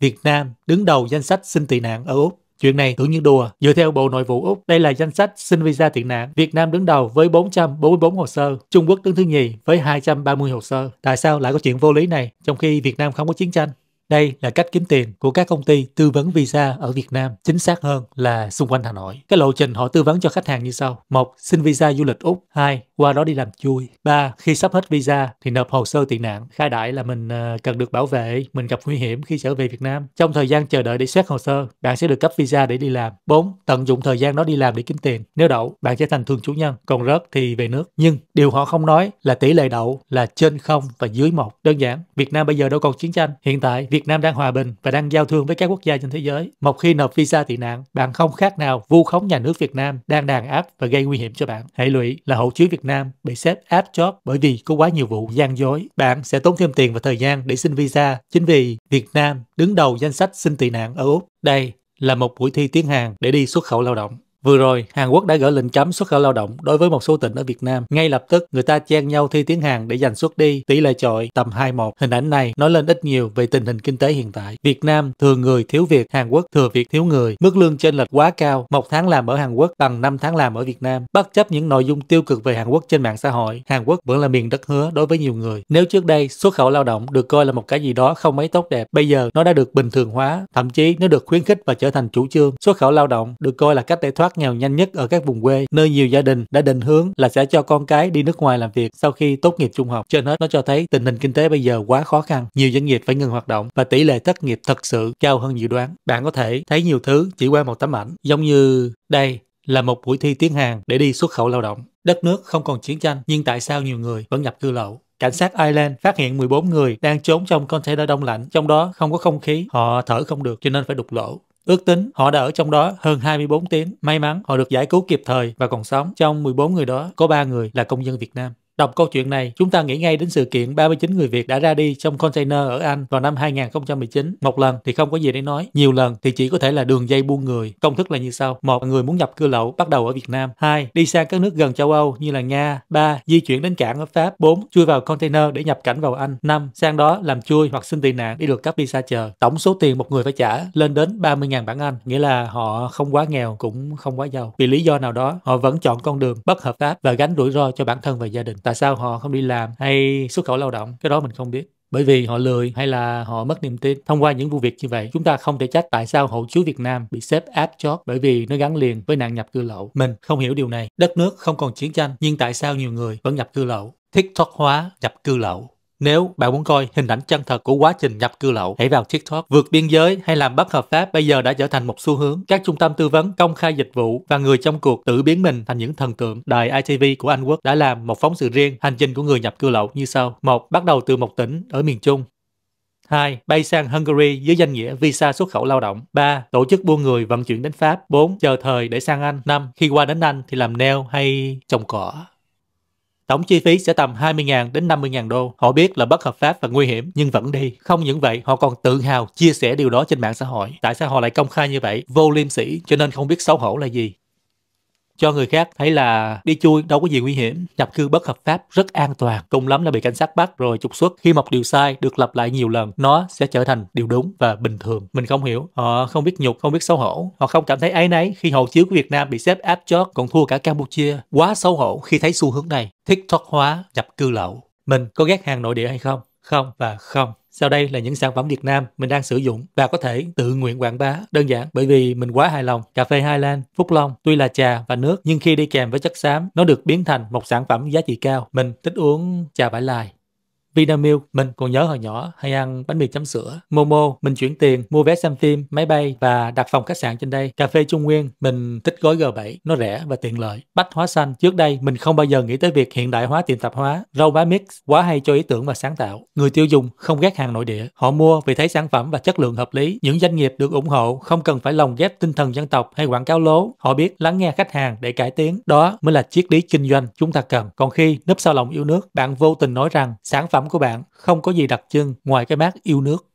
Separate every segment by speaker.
Speaker 1: Việt Nam đứng đầu danh sách xin tị nạn ở Úc. Chuyện này tưởng như đùa. Dựa theo Bộ Nội vụ Úc, đây là danh sách xin visa tị nạn. Việt Nam đứng đầu với 444 hồ sơ, Trung Quốc đứng thứ nhì với 230 hồ sơ. Tại sao lại có chuyện vô lý này trong khi Việt Nam không có chiến tranh? Đây là cách kiếm tiền của các công ty tư vấn visa ở Việt Nam, chính xác hơn là xung quanh Hà Nội. Cái lộ trình họ tư vấn cho khách hàng như sau. một Xin visa du lịch Úc. 2. Qua đó đi làm chui. 3. Khi sắp hết visa thì nộp hồ sơ tị nạn, khai đại là mình ờ, cần được bảo vệ, mình gặp nguy hiểm khi trở về Việt Nam. Trong thời gian chờ đợi để xét hồ sơ, bạn sẽ được cấp visa để đi làm. 4. Tận dụng thời gian đó đi làm để kiếm tiền. Nếu đậu, bạn sẽ thành thường chủ nhân, còn rớt thì về nước. Nhưng điều họ không nói là tỷ lệ đậu là trên 0 và dưới 1. Đơn giản, Việt Nam bây giờ đâu còn chiến tranh. Hiện tại, Việt Nam đang hòa bình và đang giao thương với các quốc gia trên thế giới. Một khi nộp visa tị nạn, bạn không khác nào vu khống nhà nước Việt Nam đang đàn áp và gây nguy hiểm cho bạn. Hệ lụy là hộ chiếu Việt Nam bị xếp áp chót bởi vì có quá nhiều vụ gian dối. Bạn sẽ tốn thêm tiền và thời gian để xin visa chính vì Việt Nam đứng đầu danh sách xin tị nạn ở Úc. Đây là một buổi thi tiếng Hàn để đi xuất khẩu lao động. Vừa rồi, Hàn Quốc đã gỡ lệnh cấm xuất khẩu lao động đối với một số tỉnh ở Việt Nam. Ngay lập tức, người ta chen nhau thi tiếng Hàn để giành xuất đi, tỷ lệ chọi tầm 21. Hình ảnh này nói lên ít nhiều về tình hình kinh tế hiện tại. Việt Nam thừa người thiếu việc, Hàn Quốc thừa việc thiếu người. Mức lương trên lệch quá cao, một tháng làm ở Hàn Quốc bằng 5 tháng làm ở Việt Nam. Bất chấp những nội dung tiêu cực về Hàn Quốc trên mạng xã hội, Hàn Quốc vẫn là miền đất hứa đối với nhiều người. Nếu trước đây xuất khẩu lao động được coi là một cái gì đó không mấy tốt đẹp, bây giờ nó đã được bình thường hóa, thậm chí nó được khuyến khích và trở thành chủ trương. Xuất khẩu lao động được coi là cách để thoát thoát nghèo nhanh nhất ở các vùng quê, nơi nhiều gia đình đã định hướng là sẽ cho con cái đi nước ngoài làm việc sau khi tốt nghiệp trung học. Trên hết, nó cho thấy tình hình kinh tế bây giờ quá khó khăn, nhiều doanh nghiệp phải ngừng hoạt động và tỷ lệ thất nghiệp thật sự cao hơn dự đoán. Bạn có thể thấy nhiều thứ chỉ qua một tấm ảnh, giống như đây là một buổi thi tiếng Hàn để đi xuất khẩu lao động. Đất nước không còn chiến tranh, nhưng tại sao nhiều người vẫn nhập cư lậu? Cảnh sát Ireland phát hiện 14 người đang trốn trong container đông lạnh, trong đó không có không khí, họ thở không được cho nên phải đục lỗ. Ước tính họ đã ở trong đó hơn 24 tiếng. May mắn họ được giải cứu kịp thời và còn sống. Trong 14 người đó có 3 người là công dân Việt Nam. Đọc câu chuyện này, chúng ta nghĩ ngay đến sự kiện 39 người Việt đã ra đi trong container ở Anh vào năm 2019. Một lần thì không có gì để nói, nhiều lần thì chỉ có thể là đường dây buôn người. Công thức là như sau: một, người muốn nhập cư lậu bắt đầu ở Việt Nam. hai, đi sang các nước gần châu Âu như là Nga. ba, di chuyển đến cảng ở Pháp. bốn, chui vào container để nhập cảnh vào Anh. năm, sang đó làm chui hoặc xin tị nạn đi được cấp visa chờ. Tổng số tiền một người phải trả lên đến 30.000 bảng Anh, nghĩa là họ không quá nghèo cũng không quá giàu. Vì lý do nào đó, họ vẫn chọn con đường bất hợp pháp và gánh rủi ro cho bản thân và gia đình tại sao họ không đi làm hay xuất khẩu lao động cái đó mình không biết bởi vì họ lười hay là họ mất niềm tin thông qua những vụ việc như vậy chúng ta không thể trách tại sao hộ chiếu việt nam bị xếp áp chót bởi vì nó gắn liền với nạn nhập cư lậu mình không hiểu điều này đất nước không còn chiến tranh nhưng tại sao nhiều người vẫn nhập cư lậu tiktok hóa nhập cư lậu nếu bạn muốn coi hình ảnh chân thật của quá trình nhập cư lậu, hãy vào TikTok. Vượt biên giới hay làm bất hợp pháp bây giờ đã trở thành một xu hướng. Các trung tâm tư vấn công khai dịch vụ và người trong cuộc tự biến mình thành những thần tượng. Đài ITV của Anh Quốc đã làm một phóng sự riêng hành trình của người nhập cư lậu như sau. một Bắt đầu từ một tỉnh ở miền Trung. 2. Bay sang Hungary dưới danh nghĩa visa xuất khẩu lao động. 3. Tổ chức buôn người vận chuyển đến Pháp. 4. Chờ thời để sang Anh. 5. Khi qua đến Anh thì làm neo hay trồng cỏ. Tổng chi phí sẽ tầm 20.000 đến 50.000 đô. Họ biết là bất hợp pháp và nguy hiểm nhưng vẫn đi. Không những vậy, họ còn tự hào chia sẻ điều đó trên mạng xã hội. Tại sao họ lại công khai như vậy? Vô liêm sỉ cho nên không biết xấu hổ là gì cho người khác thấy là đi chui đâu có gì nguy hiểm nhập cư bất hợp pháp rất an toàn cùng lắm là bị cảnh sát bắt rồi trục xuất khi một điều sai được lặp lại nhiều lần nó sẽ trở thành điều đúng và bình thường mình không hiểu họ không biết nhục không biết xấu hổ họ không cảm thấy áy náy khi hộ chiếu của việt nam bị xếp áp chót còn thua cả campuchia quá xấu hổ khi thấy xu hướng này tiktok hóa nhập cư lậu mình có ghét hàng nội địa hay không không và không sau đây là những sản phẩm Việt Nam mình đang sử dụng và có thể tự nguyện quảng bá đơn giản bởi vì mình quá hài lòng. Cà phê Hai Lan, Phúc Long tuy là trà và nước nhưng khi đi kèm với chất xám nó được biến thành một sản phẩm giá trị cao. Mình thích uống trà vải lai Vinamilk, mình còn nhớ hồi nhỏ hay ăn bánh mì chấm sữa. Momo, mình chuyển tiền, mua vé xem phim, máy bay và đặt phòng khách sạn trên đây. Cà phê Trung Nguyên, mình thích gói G7, nó rẻ và tiện lợi. Bách hóa xanh, trước đây mình không bao giờ nghĩ tới việc hiện đại hóa tiệm tạp hóa. Rau má mix, quá hay cho ý tưởng và sáng tạo. Người tiêu dùng không ghét hàng nội địa, họ mua vì thấy sản phẩm và chất lượng hợp lý. Những doanh nghiệp được ủng hộ không cần phải lồng ghép tinh thần dân tộc hay quảng cáo lố. Họ biết lắng nghe khách hàng để cải tiến. Đó mới là triết lý kinh doanh chúng ta cần. Còn khi nấp sau lòng yêu nước, bạn vô tình nói rằng sản phẩm của bạn không có gì đặc trưng ngoài cái mát yêu nước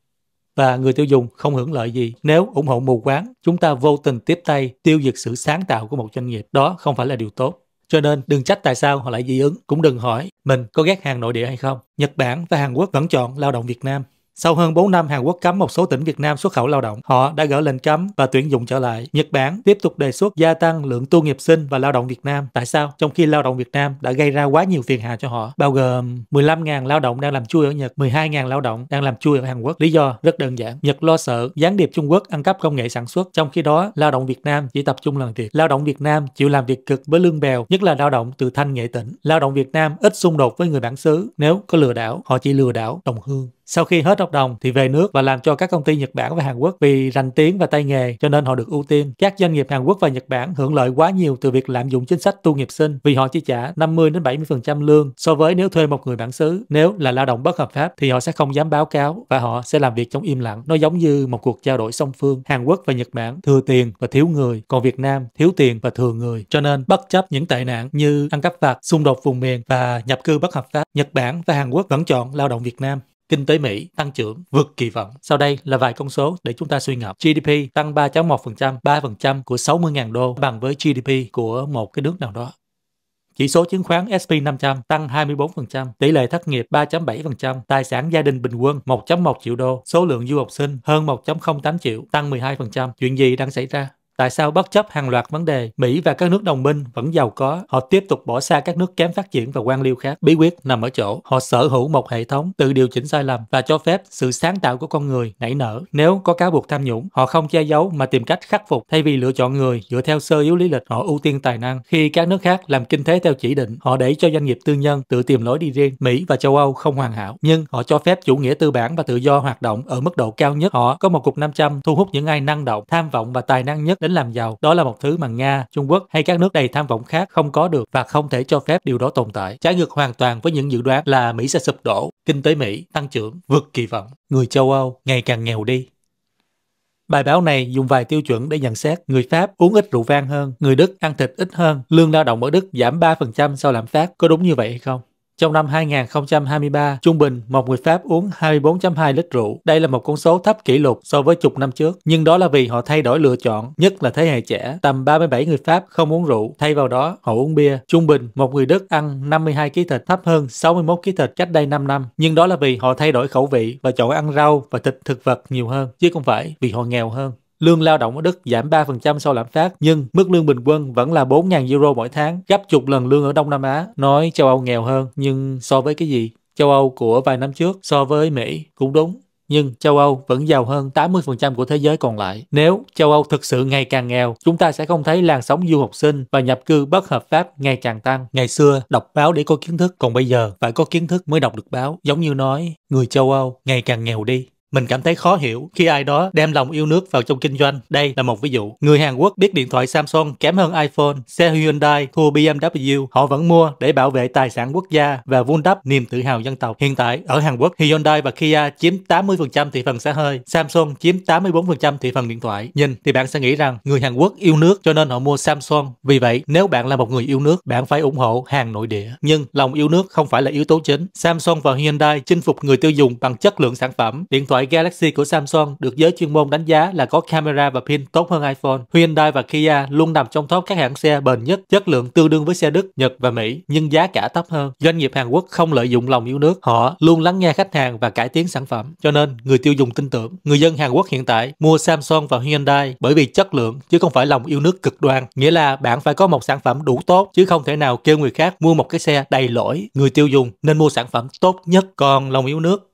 Speaker 1: và người tiêu dùng không hưởng lợi gì. Nếu ủng hộ mù quáng, chúng ta vô tình tiếp tay tiêu diệt sự sáng tạo của một doanh nghiệp. Đó không phải là điều tốt. Cho nên đừng trách tại sao họ lại dị ứng, cũng đừng hỏi mình có ghét hàng nội địa hay không. Nhật Bản và Hàn Quốc vẫn chọn lao động Việt Nam. Sau hơn 4 năm Hàn Quốc cấm một số tỉnh Việt Nam xuất khẩu lao động, họ đã gỡ lệnh cấm và tuyển dụng trở lại. Nhật Bản tiếp tục đề xuất gia tăng lượng tu nghiệp sinh và lao động Việt Nam. Tại sao? Trong khi lao động Việt Nam đã gây ra quá nhiều phiền hà cho họ, bao gồm 15.000 lao động đang làm chui ở Nhật, 12.000 lao động đang làm chui ở Hàn Quốc. Lý do rất đơn giản. Nhật lo sợ gián điệp Trung Quốc ăn cắp công nghệ sản xuất, trong khi đó lao động Việt Nam chỉ tập trung làm việc. Lao động Việt Nam chịu làm việc cực với lương bèo, nhất là lao động từ Thanh Nghệ tỉnh. Lao động Việt Nam ít xung đột với người bản xứ. Nếu có lừa đảo, họ chỉ lừa đảo đồng hương. Sau khi hết hợp đồng thì về nước và làm cho các công ty Nhật Bản và Hàn Quốc vì rành tiếng và tay nghề cho nên họ được ưu tiên. Các doanh nghiệp Hàn Quốc và Nhật Bản hưởng lợi quá nhiều từ việc lạm dụng chính sách tu nghiệp sinh vì họ chỉ trả 50 đến 70% lương so với nếu thuê một người bản xứ. Nếu là lao động bất hợp pháp thì họ sẽ không dám báo cáo và họ sẽ làm việc trong im lặng. Nó giống như một cuộc trao đổi song phương. Hàn Quốc và Nhật Bản thừa tiền và thiếu người, còn Việt Nam thiếu tiền và thừa người. Cho nên bất chấp những tệ nạn như ăn cắp vặt, xung đột vùng miền và nhập cư bất hợp pháp, Nhật Bản và Hàn Quốc vẫn chọn lao động Việt Nam kinh tế Mỹ tăng trưởng vượt kỳ vọng. Sau đây là vài con số để chúng ta suy ngẫm. GDP tăng 3.1%, 3% của 60.000 đô bằng với GDP của một cái nước nào đó. Chỉ số chứng khoán SP500 tăng 24%, tỷ lệ thất nghiệp 3.7%, tài sản gia đình bình quân 1.1 triệu đô, số lượng du học sinh hơn 1.08 triệu, tăng 12%. Chuyện gì đang xảy ra? Tại sao bất chấp hàng loạt vấn đề, Mỹ và các nước đồng minh vẫn giàu có, họ tiếp tục bỏ xa các nước kém phát triển và quan liêu khác? Bí quyết nằm ở chỗ, họ sở hữu một hệ thống tự điều chỉnh sai lầm và cho phép sự sáng tạo của con người nảy nở. Nếu có cáo buộc tham nhũng, họ không che giấu mà tìm cách khắc phục. Thay vì lựa chọn người dựa theo sơ yếu lý lịch, họ ưu tiên tài năng. Khi các nước khác làm kinh tế theo chỉ định, họ để cho doanh nghiệp tư nhân tự tìm lối đi riêng. Mỹ và châu Âu không hoàn hảo, nhưng họ cho phép chủ nghĩa tư bản và tự do hoạt động ở mức độ cao nhất. Họ có một cục 500 thu hút những ai năng động, tham vọng và tài năng nhất đến tính làm giàu. Đó là một thứ mà Nga, Trung Quốc hay các nước đầy tham vọng khác không có được và không thể cho phép điều đó tồn tại. Trái ngược hoàn toàn với những dự đoán là Mỹ sẽ sụp đổ, kinh tế Mỹ tăng trưởng vượt kỳ vọng, người châu Âu ngày càng nghèo đi. Bài báo này dùng vài tiêu chuẩn để nhận xét người Pháp uống ít rượu vang hơn, người Đức ăn thịt ít hơn, lương lao động ở Đức giảm 3% sau lạm phát, có đúng như vậy hay không? Trong năm 2023, trung bình một người Pháp uống 24.2 lít rượu. Đây là một con số thấp kỷ lục so với chục năm trước, nhưng đó là vì họ thay đổi lựa chọn, nhất là thế hệ trẻ. Tầm 37 người Pháp không uống rượu, thay vào đó họ uống bia. Trung bình một người Đức ăn 52 kg thịt, thấp hơn 61 kg thịt cách đây 5 năm, nhưng đó là vì họ thay đổi khẩu vị và chọn ăn rau và thịt thực vật nhiều hơn, chứ không phải vì họ nghèo hơn. Lương lao động ở Đức giảm 3% sau lạm phát, nhưng mức lương bình quân vẫn là 4.000 euro mỗi tháng, gấp chục lần lương ở Đông Nam Á. Nói châu Âu nghèo hơn, nhưng so với cái gì? Châu Âu của vài năm trước so với Mỹ cũng đúng, nhưng châu Âu vẫn giàu hơn 80% của thế giới còn lại. Nếu châu Âu thực sự ngày càng nghèo, chúng ta sẽ không thấy làn sóng du học sinh và nhập cư bất hợp pháp ngày càng tăng. Ngày xưa đọc báo để có kiến thức, còn bây giờ phải có kiến thức mới đọc được báo, giống như nói người châu Âu ngày càng nghèo đi. Mình cảm thấy khó hiểu khi ai đó đem lòng yêu nước vào trong kinh doanh. Đây là một ví dụ. Người Hàn Quốc biết điện thoại Samsung kém hơn iPhone, xe Hyundai thua BMW, họ vẫn mua để bảo vệ tài sản quốc gia và vun đắp niềm tự hào dân tộc. Hiện tại, ở Hàn Quốc, Hyundai và Kia chiếm 80% thị phần xe hơi, Samsung chiếm 84% thị phần điện thoại. Nhìn thì bạn sẽ nghĩ rằng người Hàn Quốc yêu nước cho nên họ mua Samsung. Vì vậy, nếu bạn là một người yêu nước, bạn phải ủng hộ hàng nội địa. Nhưng lòng yêu nước không phải là yếu tố chính. Samsung và Hyundai chinh phục người tiêu dùng bằng chất lượng sản phẩm, điện thoại Loại Galaxy của Samsung được giới chuyên môn đánh giá là có camera và pin tốt hơn iPhone. Hyundai và Kia luôn nằm trong top các hãng xe bền nhất, chất lượng tương đương với xe Đức, Nhật và Mỹ, nhưng giá cả thấp hơn. Doanh nghiệp Hàn Quốc không lợi dụng lòng yêu nước, họ luôn lắng nghe khách hàng và cải tiến sản phẩm. Cho nên, người tiêu dùng tin tưởng. Người dân Hàn Quốc hiện tại mua Samsung và Hyundai bởi vì chất lượng chứ không phải lòng yêu nước cực đoan. Nghĩa là bạn phải có một sản phẩm đủ tốt chứ không thể nào kêu người khác mua một cái xe đầy lỗi. Người tiêu dùng nên mua sản phẩm tốt nhất. Còn lòng yêu nước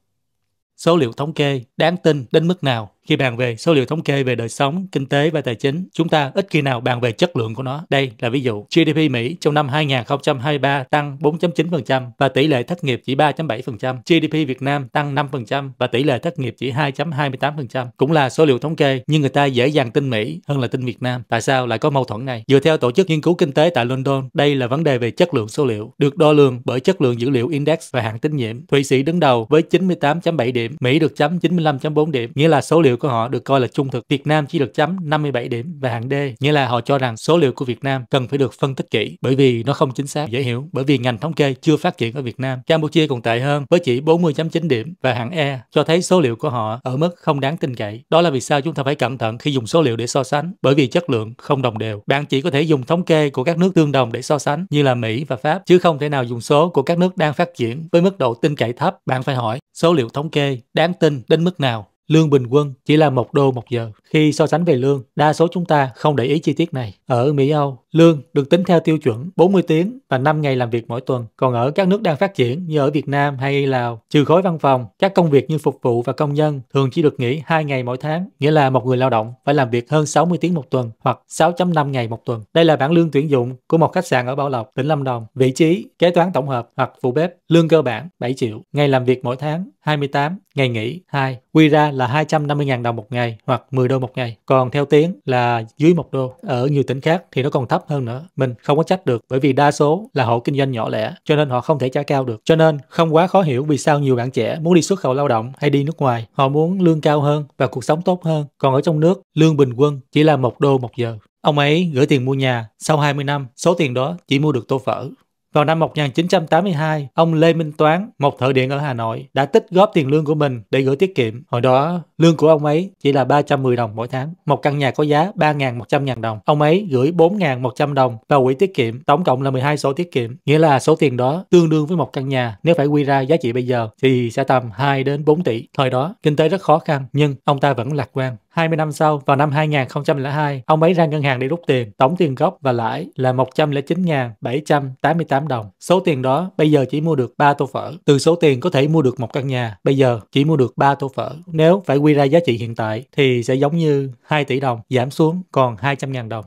Speaker 1: số liệu thống kê đáng tin đến mức nào khi bàn về số liệu thống kê về đời sống, kinh tế và tài chính, chúng ta ít khi nào bàn về chất lượng của nó. Đây là ví dụ, GDP Mỹ trong năm 2023 tăng 4.9% và tỷ lệ thất nghiệp chỉ 3.7%. GDP Việt Nam tăng 5% và tỷ lệ thất nghiệp chỉ 2.28%. Cũng là số liệu thống kê, nhưng người ta dễ dàng tin Mỹ hơn là tin Việt Nam. Tại sao lại có mâu thuẫn này? Dựa theo tổ chức nghiên cứu kinh tế tại London, đây là vấn đề về chất lượng số liệu, được đo lường bởi chất lượng dữ liệu index và hạng tín nhiệm. Thụy Sĩ đứng đầu với 98.7 điểm, Mỹ được chấm 95.4 điểm, nghĩa là số liệu liệu của họ được coi là trung thực. Việt Nam chỉ được chấm 57 điểm về hạng D, nghĩa là họ cho rằng số liệu của Việt Nam cần phải được phân tích kỹ bởi vì nó không chính xác, dễ hiểu bởi vì ngành thống kê chưa phát triển ở Việt Nam. Campuchia còn tệ hơn với chỉ 40.9 điểm và hạng E cho thấy số liệu của họ ở mức không đáng tin cậy. Đó là vì sao chúng ta phải cẩn thận khi dùng số liệu để so sánh bởi vì chất lượng không đồng đều. Bạn chỉ có thể dùng thống kê của các nước tương đồng để so sánh như là Mỹ và Pháp chứ không thể nào dùng số của các nước đang phát triển với mức độ tin cậy thấp. Bạn phải hỏi số liệu thống kê đáng tin đến mức nào? Lương bình quân chỉ là một đô một giờ. Khi so sánh về lương, đa số chúng ta không để ý chi tiết này. Ở Mỹ Âu, Lương được tính theo tiêu chuẩn 40 tiếng và 5 ngày làm việc mỗi tuần. Còn ở các nước đang phát triển như ở Việt Nam hay Lào, trừ khối văn phòng, các công việc như phục vụ và công nhân thường chỉ được nghỉ 2 ngày mỗi tháng, nghĩa là một người lao động phải làm việc hơn 60 tiếng một tuần hoặc 6.5 ngày một tuần. Đây là bảng lương tuyển dụng của một khách sạn ở Bảo Lộc, tỉnh Lâm Đồng. Vị trí kế toán tổng hợp hoặc phụ bếp, lương cơ bản 7 triệu, ngày làm việc mỗi tháng 28, ngày nghỉ 2. Quy ra là 250.000 đồng một ngày hoặc 10 đô một ngày. Còn theo tiếng là dưới 1 đô. Ở nhiều tỉnh khác thì nó còn thấp hơn nữa mình không có trách được bởi vì đa số là hộ kinh doanh nhỏ lẻ cho nên họ không thể trả cao được cho nên không quá khó hiểu vì sao nhiều bạn trẻ muốn đi xuất khẩu lao động hay đi nước ngoài họ muốn lương cao hơn và cuộc sống tốt hơn còn ở trong nước lương bình quân chỉ là một đô một giờ Ông ấy gửi tiền mua nhà, sau 20 năm, số tiền đó chỉ mua được tô phở. Vào năm 1982, ông Lê Minh Toán, một thợ điện ở Hà Nội, đã tích góp tiền lương của mình để gửi tiết kiệm. Hồi đó, lương của ông ấy chỉ là 310 đồng mỗi tháng. Một căn nhà có giá 3.100.000 đồng. Ông ấy gửi 4.100 đồng vào quỹ tiết kiệm, tổng cộng là 12 sổ tiết kiệm. Nghĩa là số tiền đó tương đương với một căn nhà. Nếu phải quy ra giá trị bây giờ thì sẽ tầm 2 đến 4 tỷ. Thời đó, kinh tế rất khó khăn, nhưng ông ta vẫn lạc quan. 20 năm sau, vào năm 2002, ông ấy ra ngân hàng để rút tiền. Tổng tiền gốc và lãi là 109.788 đồng. Số tiền đó bây giờ chỉ mua được 3 tô phở. Từ số tiền có thể mua được một căn nhà, bây giờ chỉ mua được 3 tô phở. Nếu phải quy ra giá trị hiện tại thì sẽ giống như 2 tỷ đồng giảm xuống còn 200.000 đồng.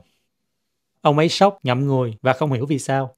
Speaker 1: Ông ấy sốc, ngậm ngùi và không hiểu vì sao.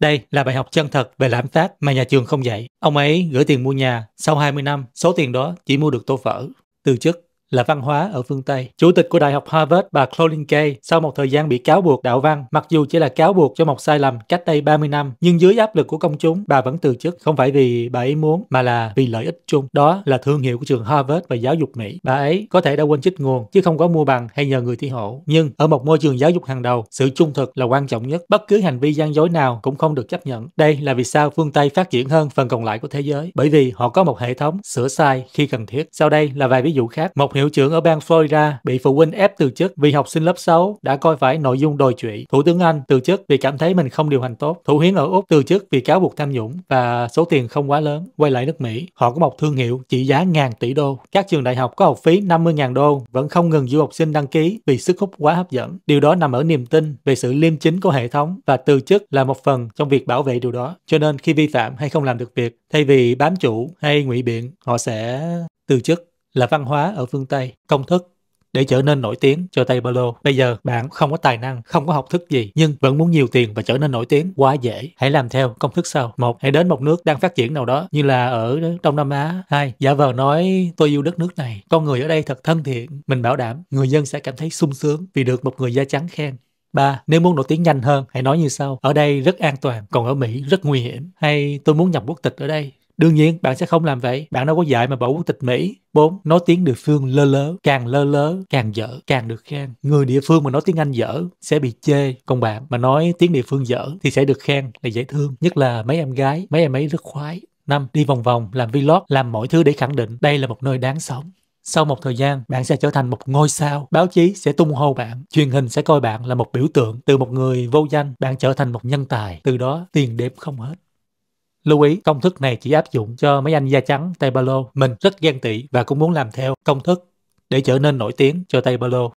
Speaker 1: Đây là bài học chân thật về lạm phát mà nhà trường không dạy. Ông ấy gửi tiền mua nhà, sau 20 năm, số tiền đó chỉ mua được tô phở. Từ chức là văn hóa ở phương Tây. Chủ tịch của Đại học Harvard bà Claudine Gay sau một thời gian bị cáo buộc đạo văn, mặc dù chỉ là cáo buộc cho một sai lầm cách đây 30 năm, nhưng dưới áp lực của công chúng, bà vẫn từ chức, không phải vì bà ấy muốn mà là vì lợi ích chung. Đó là thương hiệu của trường Harvard và giáo dục Mỹ. Bà ấy có thể đã quên trích nguồn chứ không có mua bằng hay nhờ người thi hộ. Nhưng ở một môi trường giáo dục hàng đầu, sự trung thực là quan trọng nhất. Bất cứ hành vi gian dối nào cũng không được chấp nhận. Đây là vì sao phương Tây phát triển hơn phần còn lại của thế giới, bởi vì họ có một hệ thống sửa sai khi cần thiết. Sau đây là vài ví dụ khác. Một hiệu hiệu trưởng ở bang Florida bị phụ huynh ép từ chức vì học sinh lớp 6 đã coi phải nội dung đồi trụy. Thủ tướng Anh từ chức vì cảm thấy mình không điều hành tốt. Thủ hiến ở Úc từ chức vì cáo buộc tham nhũng và số tiền không quá lớn. Quay lại nước Mỹ, họ có một thương hiệu trị giá ngàn tỷ đô. Các trường đại học có học phí 50.000 đô vẫn không ngừng du học sinh đăng ký vì sức hút quá hấp dẫn. Điều đó nằm ở niềm tin về sự liêm chính của hệ thống và từ chức là một phần trong việc bảo vệ điều đó. Cho nên khi vi phạm hay không làm được việc, thay vì bám chủ hay ngụy biện, họ sẽ từ chức là văn hóa ở phương Tây, công thức để trở nên nổi tiếng cho tay Ba Lô. Bây giờ bạn không có tài năng, không có học thức gì nhưng vẫn muốn nhiều tiền và trở nên nổi tiếng quá dễ. Hãy làm theo công thức sau. Một, hãy đến một nước đang phát triển nào đó như là ở Đông Nam Á. Hai, giả vờ nói tôi yêu đất nước này, con người ở đây thật thân thiện. Mình bảo đảm người dân sẽ cảm thấy sung sướng vì được một người da trắng khen. ba Nếu muốn nổi tiếng nhanh hơn, hãy nói như sau. Ở đây rất an toàn, còn ở Mỹ rất nguy hiểm. Hay tôi muốn nhập quốc tịch ở đây Đương nhiên, bạn sẽ không làm vậy. Bạn đâu có dạy mà bỏ quốc tịch Mỹ. 4. Nói tiếng địa phương lơ lớ. Càng lơ lớ, càng dở, càng được khen. Người địa phương mà nói tiếng Anh dở sẽ bị chê. Còn bạn mà nói tiếng địa phương dở thì sẽ được khen là dễ thương. Nhất là mấy em gái, mấy em ấy rất khoái. 5. Đi vòng vòng, làm vlog, làm mọi thứ để khẳng định đây là một nơi đáng sống. Sau một thời gian, bạn sẽ trở thành một ngôi sao, báo chí sẽ tung hô bạn, truyền hình sẽ coi bạn là một biểu tượng, từ một người vô danh, bạn trở thành một nhân tài, từ đó tiền đếm không hết. Lưu ý, công thức này chỉ áp dụng cho mấy anh da trắng tay Ba Lô. Mình rất ghen tị và cũng muốn làm theo công thức để trở nên nổi tiếng cho tay Ba Lô.